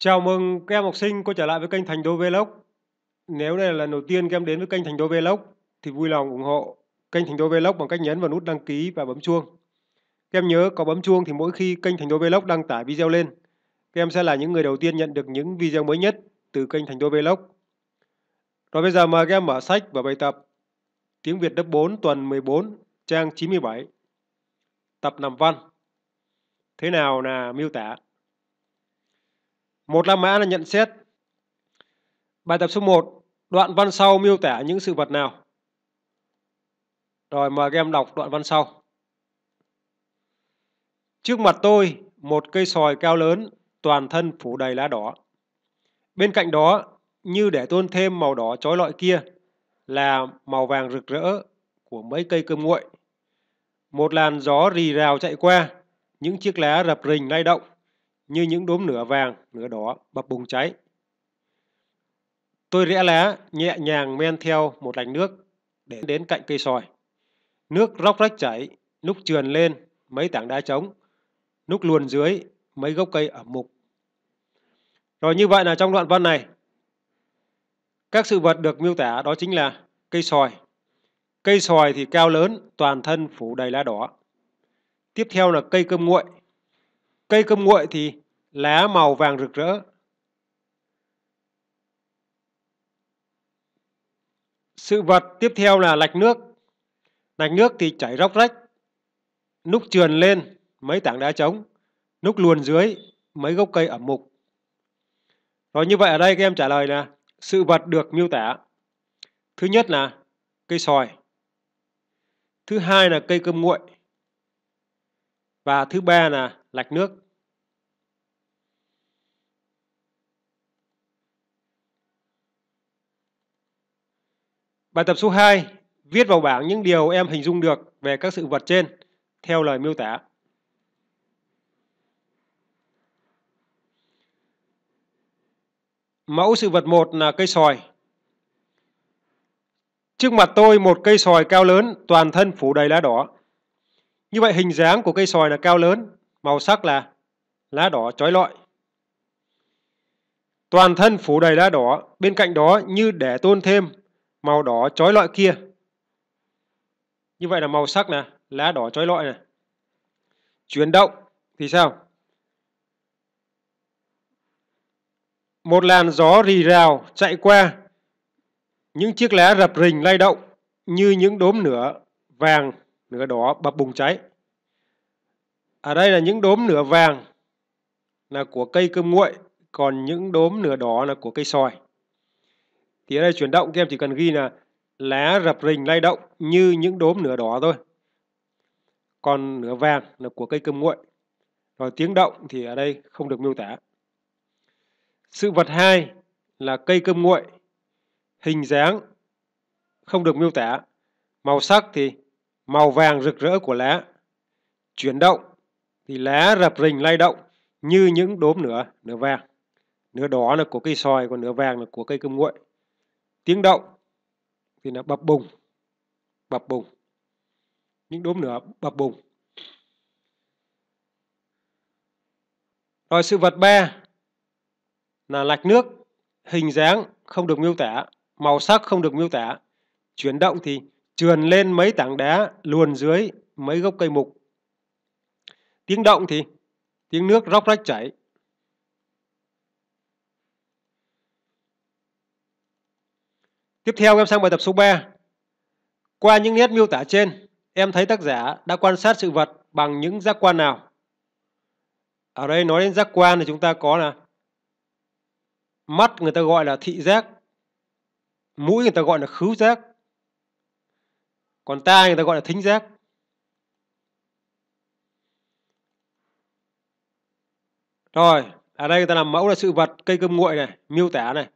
Chào mừng các em học sinh quay trở lại với kênh Thành Đô Vlog. Nếu đây là lần đầu tiên các em đến với kênh Thành Đô Vlog thì vui lòng ủng hộ kênh Thành Đô Vlog bằng cách nhấn vào nút đăng ký và bấm chuông. Các em nhớ có bấm chuông thì mỗi khi kênh Thành Đô Vlog đăng tải video lên, các em sẽ là những người đầu tiên nhận được những video mới nhất từ kênh Thành Đô Vlog. Rồi bây giờ mời các em mở sách và bài tập Tiếng Việt lớp 4 tuần 14, trang 97. Tập nằm văn. Thế nào là miêu tả? Một la mã là nhận xét. Bài tập số 1, đoạn văn sau miêu tả những sự vật nào? Rồi mời các em đọc đoạn văn sau. Trước mặt tôi, một cây sòi cao lớn, toàn thân phủ đầy lá đỏ. Bên cạnh đó, như để tôn thêm màu đỏ trói lọi kia, là màu vàng rực rỡ của mấy cây cơm nguội. Một làn gió rì rào chạy qua, những chiếc lá rập rình lay động như những đốm nửa vàng, nửa đỏ bập bùng cháy. Tôi rẽ lá, nhẹ nhàng men theo một lành nước để đến cạnh cây sòi. Nước róc rách chảy, lúc trườn lên mấy tảng đá trống, lúc luồn dưới mấy gốc cây ẩm mục. Rồi như vậy là trong đoạn văn này, các sự vật được miêu tả đó chính là cây sòi. Cây sòi thì cao lớn, toàn thân phủ đầy lá đỏ. Tiếp theo là cây cơm nguội. Cây cơm nguội thì lá màu vàng rực rỡ. Sự vật tiếp theo là lạch nước. Lạch nước thì chảy róc rách. Núc trườn lên mấy tảng đá trống, núc luồn dưới mấy gốc cây ẩm mục. Rồi như vậy ở đây các em trả lời là sự vật được miêu tả. Thứ nhất là cây sòi. Thứ hai là cây cơm nguội. Và thứ ba là lạch nước. Bài tập số 2, viết vào bảng những điều em hình dung được về các sự vật trên theo lời miêu tả. Mẫu sự vật 1 là cây sòi. Trước mặt tôi một cây sòi cao lớn, toàn thân phủ đầy lá đỏ. Như vậy hình dáng của cây sòi là cao lớn, màu sắc là lá đỏ trói lọi. Toàn thân phủ đầy lá đỏ, bên cạnh đó như để tôn thêm màu đỏ chói lọi kia. Như vậy là màu sắc nè lá đỏ chói lọi này. Chuyển động thì sao? Một làn gió rì rào chạy qua, những chiếc lá rập rình lay động như những đốm nửa vàng, nửa đỏ bập bùng cháy. Ở đây là những đốm nửa vàng là của cây cơm nguội, còn những đốm nửa đỏ là của cây sòi thì ở đây chuyển động các em chỉ cần ghi là lá rập rình lay động như những đốm nửa đỏ thôi còn nửa vàng là của cây cơm nguội rồi tiếng động thì ở đây không được miêu tả sự vật hai là cây cơm nguội hình dáng không được miêu tả màu sắc thì màu vàng rực rỡ của lá chuyển động thì lá rập rình lay động như những đốm nửa nửa vàng nửa đỏ là của cây sòi còn nửa vàng là của cây cơm nguội tiếng động thì là bập bùng bập bùng những đốm lửa bập bùng rồi sự vật be là lạch nước hình dáng không được miêu tả màu sắc không được miêu tả chuyển động thì trườn lên mấy tảng đá luồn dưới mấy gốc cây mục tiếng động thì tiếng nước róc rách chảy Tiếp theo em sang bài tập số 3. Qua những nét miêu tả trên, em thấy tác giả đã quan sát sự vật bằng những giác quan nào? Ở đây nói đến giác quan thì chúng ta có là mắt người ta gọi là thị giác, mũi người ta gọi là khứu giác, còn tai người ta gọi là thính giác. Rồi, ở đây người ta làm mẫu là sự vật cây cơm nguội này, miêu tả này.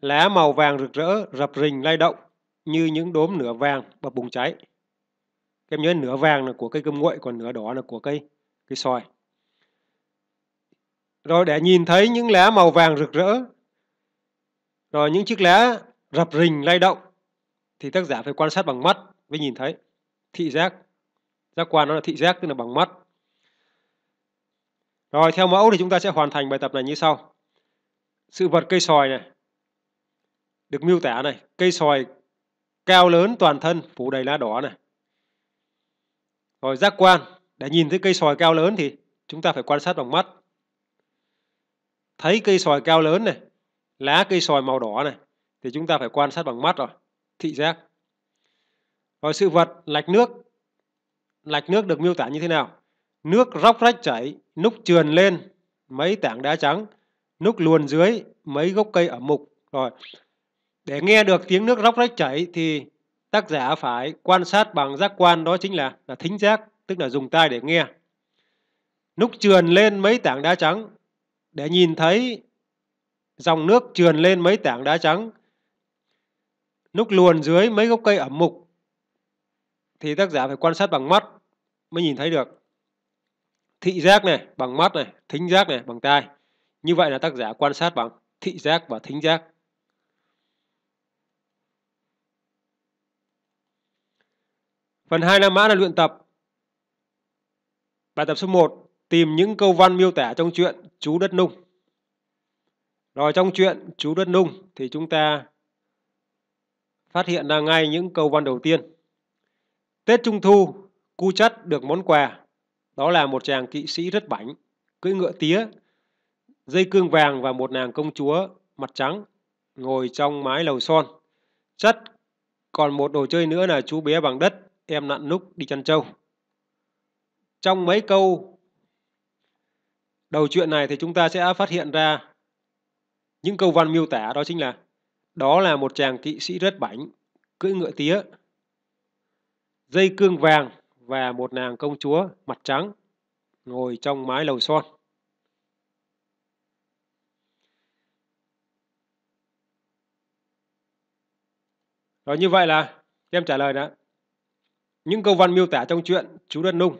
Lá màu vàng rực rỡ, rập rình lay động như những đốm nửa vàng và bùng cháy. Các em nhớ nửa vàng là của cây cơm nguội, còn nửa đỏ là của cây cây sòi. Rồi để nhìn thấy những lá màu vàng rực rỡ, rồi những chiếc lá rập rình lay động, thì tác giả phải quan sát bằng mắt mới nhìn thấy. Thị giác, giác quan nó là thị giác, tức là bằng mắt. Rồi theo mẫu thì chúng ta sẽ hoàn thành bài tập này như sau. Sự vật cây sòi này, được miêu tả này cây sòi cao lớn toàn thân phủ đầy lá đỏ này rồi giác quan để nhìn thấy cây sòi cao lớn thì chúng ta phải quan sát bằng mắt thấy cây sòi cao lớn này lá cây sòi màu đỏ này thì chúng ta phải quan sát bằng mắt rồi thị giác rồi sự vật lạch nước lạch nước được miêu tả như thế nào nước róc rách chảy núc trườn lên mấy tảng đá trắng núc luồn dưới mấy gốc cây ở mục rồi để nghe được tiếng nước róc rách chảy thì tác giả phải quan sát bằng giác quan đó chính là là thính giác, tức là dùng tai để nghe. Núc trườn lên mấy tảng đá trắng để nhìn thấy dòng nước trườn lên mấy tảng đá trắng. Núc luồn dưới mấy gốc cây ẩm mục thì tác giả phải quan sát bằng mắt mới nhìn thấy được. Thị giác này bằng mắt này, thính giác này bằng tai. Như vậy là tác giả quan sát bằng thị giác và thính giác. Phần 2 La Mã là luyện tập. Bài tập số 1, tìm những câu văn miêu tả trong truyện Chú Đất Nung. Rồi trong truyện Chú Đất Nung thì chúng ta phát hiện ra ngay những câu văn đầu tiên. Tết Trung Thu, cu chất được món quà. Đó là một chàng kỵ sĩ rất bảnh, cưỡi ngựa tía, dây cương vàng và một nàng công chúa mặt trắng ngồi trong mái lầu son. Chất còn một đồ chơi nữa là chú bé bằng đất em nạn núc đi chăn trâu. Trong mấy câu đầu chuyện này thì chúng ta sẽ phát hiện ra những câu văn miêu tả đó chính là đó là một chàng kỵ sĩ rất bảnh, cưỡi ngựa tía, dây cương vàng và một nàng công chúa mặt trắng ngồi trong mái lầu son. Rồi như vậy là em trả lời đã. Những câu văn miêu tả trong chuyện chú Đất Nung.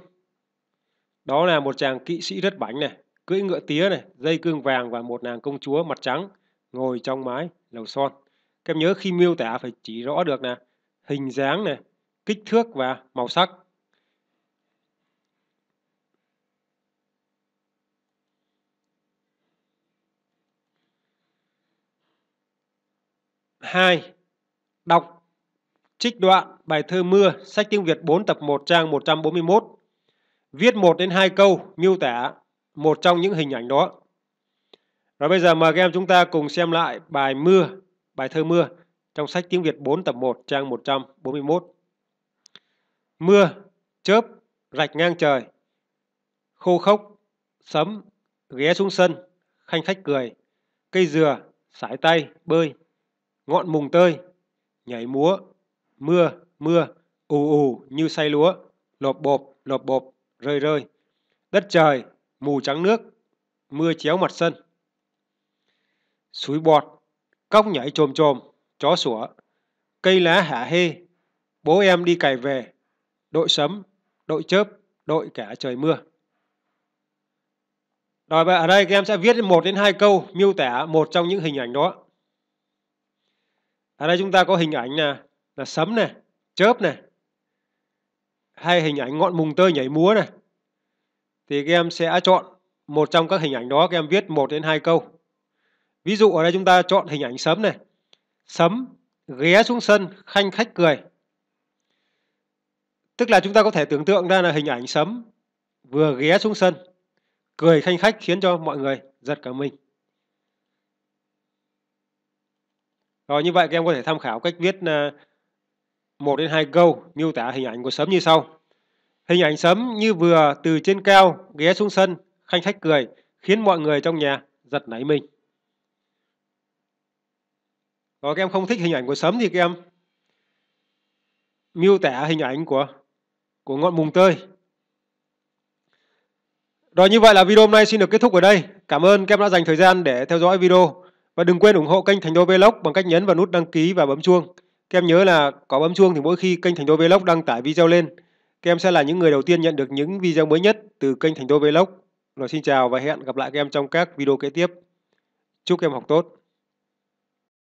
Đó là một chàng kỵ sĩ rất bánh này, cưỡi ngựa tía này, dây cương vàng và một nàng công chúa mặt trắng ngồi trong mái lầu son. Các em nhớ khi miêu tả phải chỉ rõ được nè, hình dáng này, kích thước và màu sắc. hai đọc Trích đoạn bài thơ Mưa, sách tiếng Việt 4 tập 1 trang 141. Viết 1 đến 2 câu miêu tả một trong những hình ảnh đó. Rồi bây giờ mời các em chúng ta cùng xem lại bài Mưa, bài thơ Mưa trong sách tiếng Việt 4 tập 1 trang 141. Mưa, chớp, rạch ngang trời, khô khốc, sấm, ghé xuống sân, khanh khách cười, cây dừa, sải tay, bơi, ngọn mùng tơi, nhảy múa, mưa, mưa, ù ù như say lúa, lộp bộp, lộp bộp, rơi rơi. Đất trời, mù trắng nước, mưa chéo mặt sân. Suối bọt, cốc nhảy trồm trồm, chó sủa, cây lá hạ hê, bố em đi cày về, đội sấm, đội chớp, đội cả trời mưa. Rồi ở đây các em sẽ viết một đến hai câu miêu tả một trong những hình ảnh đó. Ở đây chúng ta có hình ảnh là là sấm này, chớp này, hay hình ảnh ngọn mùng tơi nhảy múa này. Thì các em sẽ chọn một trong các hình ảnh đó, các em viết một đến hai câu. Ví dụ ở đây chúng ta chọn hình ảnh sấm này. Sấm ghé xuống sân khanh khách cười. Tức là chúng ta có thể tưởng tượng ra là hình ảnh sấm vừa ghé xuống sân, cười khanh khách khiến cho mọi người giật cả mình. Rồi như vậy các em có thể tham khảo cách viết à, 1 đến 2 câu miêu tả hình ảnh của sấm như sau. Hình ảnh sấm như vừa từ trên cao ghé xuống sân, khanh khách cười, khiến mọi người trong nhà giật nảy mình. Còn các em không thích hình ảnh của sấm thì các em miêu tả hình ảnh của của ngọn mùng tơi. Rồi như vậy là video hôm nay xin được kết thúc ở đây. Cảm ơn các em đã dành thời gian để theo dõi video. Và đừng quên ủng hộ kênh Thành Đô Vlog bằng cách nhấn vào nút đăng ký và bấm chuông. Các em nhớ là có bấm chuông thì mỗi khi kênh Thành Đô Vlog đăng tải video lên, các em sẽ là những người đầu tiên nhận được những video mới nhất từ kênh Thành Đô Vlog. Rồi xin chào và hẹn gặp lại các em trong các video kế tiếp. Chúc các em học tốt!